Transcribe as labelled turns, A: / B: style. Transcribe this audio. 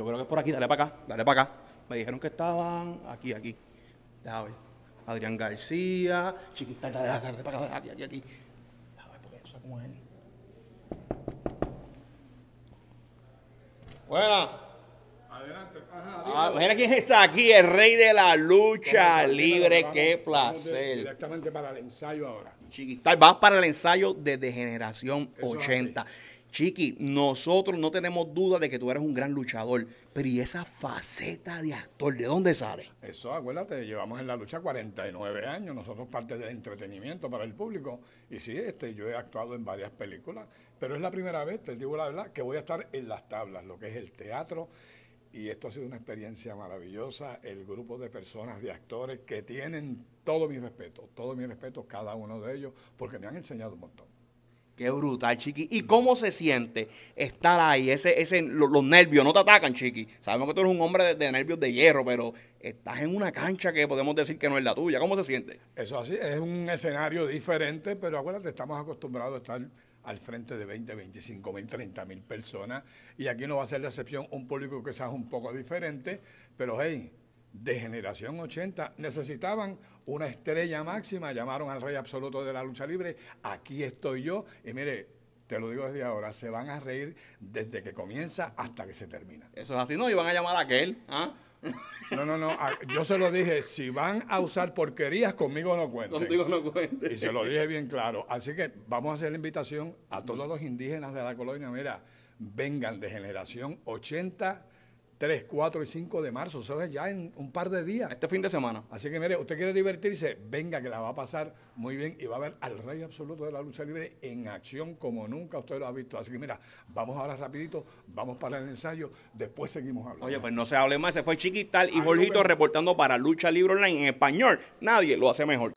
A: yo creo que es por aquí, dale para acá, dale para acá. Me dijeron que estaban aquí, aquí. Déjame Adrián García, chiquita, dale, dale, para acá, dale aquí, aquí. Dale, porque eso es como él. Buena.
B: Adelante. Ah, mira
A: quién está aquí, el rey de la lucha libre, qué placer.
B: directamente para el ensayo ahora. Chiquita,
A: vas para el ensayo de Degeneración 80. Chiqui, nosotros no tenemos duda de que tú eres un gran luchador, pero ¿y esa faceta de actor, de dónde sale?
B: Eso, acuérdate, llevamos en la lucha 49 años, nosotros parte del entretenimiento para el público, y sí, este, yo he actuado en varias películas, pero es la primera vez, te digo la verdad, que voy a estar en las tablas, lo que es el teatro, y esto ha sido una experiencia maravillosa, el grupo de personas, de actores que tienen todo mi respeto, todo mi respeto, cada uno de ellos, porque me han enseñado un montón.
A: Qué brutal, Chiqui. ¿Y cómo se siente estar ahí? Ese, ese, los, nervios no te atacan, Chiqui. Sabemos que tú eres un hombre de, nervios de hierro, pero estás en una cancha que podemos decir que no es la tuya. ¿Cómo se siente?
B: Eso así, es un escenario diferente, pero acuérdate, estamos acostumbrados a estar al frente de 20, 25 mil, 30 mil personas y aquí no va a ser la excepción un público que sea un poco diferente, pero hey, de Generación 80 necesitaban una estrella máxima, llamaron al rey absoluto de la lucha libre, aquí estoy yo, y mire, te lo digo desde ahora, se van a reír desde que comienza hasta que se termina. Eso es
A: así, no, y van a llamar a aquel. ¿ah?
B: No, no, no, yo se lo dije, si van a usar porquerías, conmigo no cuenten. no Y se lo dije bien claro, así que vamos a hacer la invitación a todos los indígenas de la colonia, mira, vengan de Generación 80 3, 4 y 5 de marzo. Eso es ya en un par de días. Este fin de semana. Así que mire, usted quiere divertirse, venga que la va a pasar muy bien y va a ver al rey absoluto de la lucha libre en acción como nunca usted lo ha visto. Así que mira, vamos ahora rapidito, vamos para el ensayo, después seguimos hablando. Oye,
A: pues no se hable más, se fue Chiquital y Jorgito reportando para Lucha Libre Online en español. Nadie lo hace mejor.